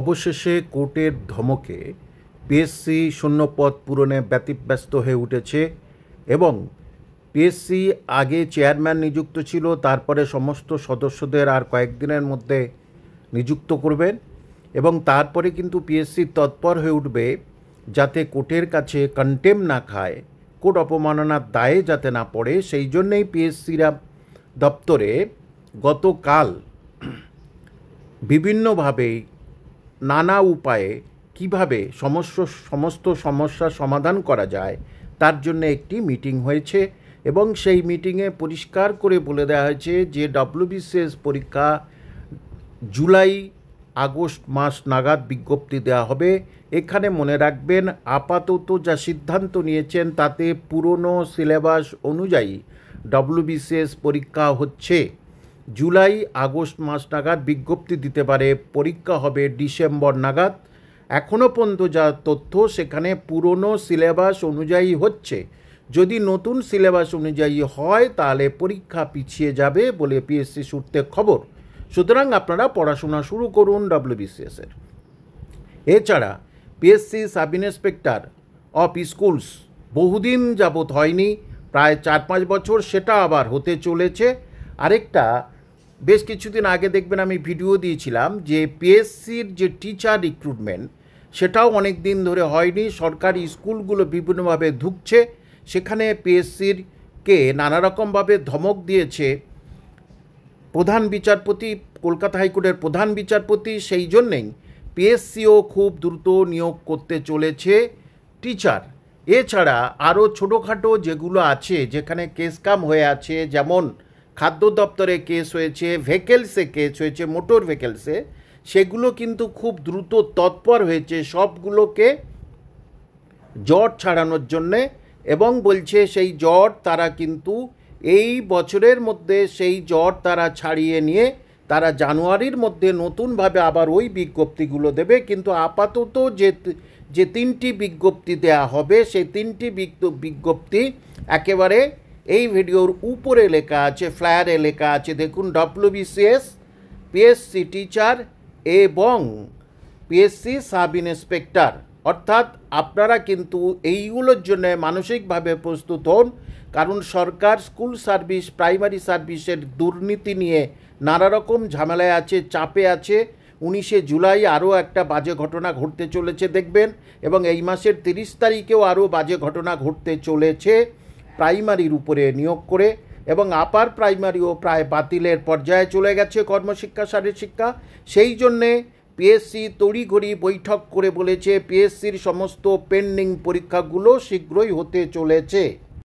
অবশেষে কোর্টের ধমকে পিএসসি শূন্যপদ পূরণে ব্যতিব্যস্ত হয়ে উঠেছে এবং পিএসসি আগে চেয়ারম্যান নিযুক্ত ছিল তারপরে সমস্ত সদস্যদের আর কয়েকদিনের মধ্যে নিযুক্ত করবেন এবং তারপরে কিন্তু পিএসসি তৎপর হয়ে উঠবে যাতে কোর্টের কাছে কন্টেম না খায় কোর্ট অপমাননার দায়ে যাতে না পড়ে সেই জন্যেই পিএসসিরা দপ্তরে গতকাল বিভিন্নভাবেই নানা উপায়ে কিভাবে সমস্ত সমস্ত সমস্যার সমাধান করা যায় তার জন্য একটি মিটিং হয়েছে এবং সেই মিটিংয়ে পরিষ্কার করে বলে দেওয়া হয়েছে যে ডব্লিউবিসিএস পরীক্ষা জুলাই আগস্ট মাস নাগাদ বিজ্ঞপ্তি দেওয়া হবে এখানে মনে রাখবেন আপাতত যা সিদ্ধান্ত নিয়েছেন তাতে পুরনো সিলেবাস অনুযায়ী ডব্লিউবিসিএস পরীক্ষা হচ্ছে জুলাই আগস্ট মাস নাগাদ বিজ্ঞপ্তি দিতে পারে পরীক্ষা হবে ডিসেম্বর নাগাদ এখনও পর্যন্ত যা তথ্য সেখানে পুরনো সিলেবাস অনুযায়ী হচ্ছে যদি নতুন সিলেবাস অনুযায়ী হয় তাহলে পরীক্ষা পিছিয়ে যাবে বলে পিএসসি সূত্রে খবর সুতরাং আপনারা পড়াশোনা শুরু করুন ডাব্লিউবিসিএসের এছাড়া PSC sub inspector of schools বহুদিন যাবৎ হয়নি প্রায় চার পাঁচ বছর সেটা আবার হতে চলেছে আরেকটা বেশ কিছুদিন আগে দেখবেন আমি ভিডিও দিয়েছিলাম যে পিএসসির যে টিচার রিক্রুটমেন্ট সেটাও অনেক দিন ধরে হয়নি সরকারি স্কুলগুলো বিভিন্নভাবে ধুকছে সেখানে পিএসসির কে নানারকমভাবে ধমক দিয়েছে প্রধান বিচারপতি কলকাতা হাইকোর্টের প্রধান বিচারপতি সেই জন্যেই পিএসসিও খুব দ্রুত নিয়োগ করতে চলেছে টিচার এছাড়া আরও ছোটোখাটো যেগুলো আছে যেখানে কেসকাম হয়ে আছে যেমন খাদ্য দপ্তরে কেস হয়েছে ভেকেলসে কেস হয়েছে মোটর ভেকেলসে সেগুলো কিন্তু খুব দ্রুত তৎপর হয়েছে সবগুলোকে জট ছাড়ানোর জন্যে এবং বলছে সেই জট তারা কিন্তু এই বছরের মধ্যে সেই জট তারা ছাড়িয়ে নিয়ে তারা জানুয়ারির মধ্যে নতুনভাবে আবার ওই বিজ্ঞপ্তিগুলো দেবে কিন্তু আপাতত যে যে তিনটি বিজ্ঞপ্তি দেয়া হবে সেই তিনটি বিজ্ঞপ্তি একেবারে এই ভিডিওর উপরে লেখা আছে ফ্লায়ারে লেখা আছে দেখুন ডব্লিউবিসিএস পিএসসি টিচার এবং পিএসসি সাব ইন্সপেক্টর অর্থাৎ আপনারা কিন্তু এইগুলোর জন্য মানসিকভাবে প্রস্তুত হন কারণ সরকার স্কুল সার্ভিস প্রাইমারি সার্ভিসের দুর্নীতি নিয়ে নানা রকম ঝামেলায় আছে চাপে আছে উনিশে জুলাই আরও একটা বাজে ঘটনা ঘটতে চলেছে দেখবেন এবং এই মাসের তিরিশ তারিখেও আরও বাজে ঘটনা ঘটতে চলেছে প্রাইমারির উপরে নিয়োগ করে এবং আপার প্রাইমারিও প্রায় বাতিলের পর্যায়ে চলে গেছে কর্মশিক্ষা শিক্ষা সেই জন্যে পিএসসি তড়িঘড়ি বৈঠক করে বলেছে পিএসসির সমস্ত পেন্ডিং পরীক্ষাগুলো শীঘ্রই হতে চলেছে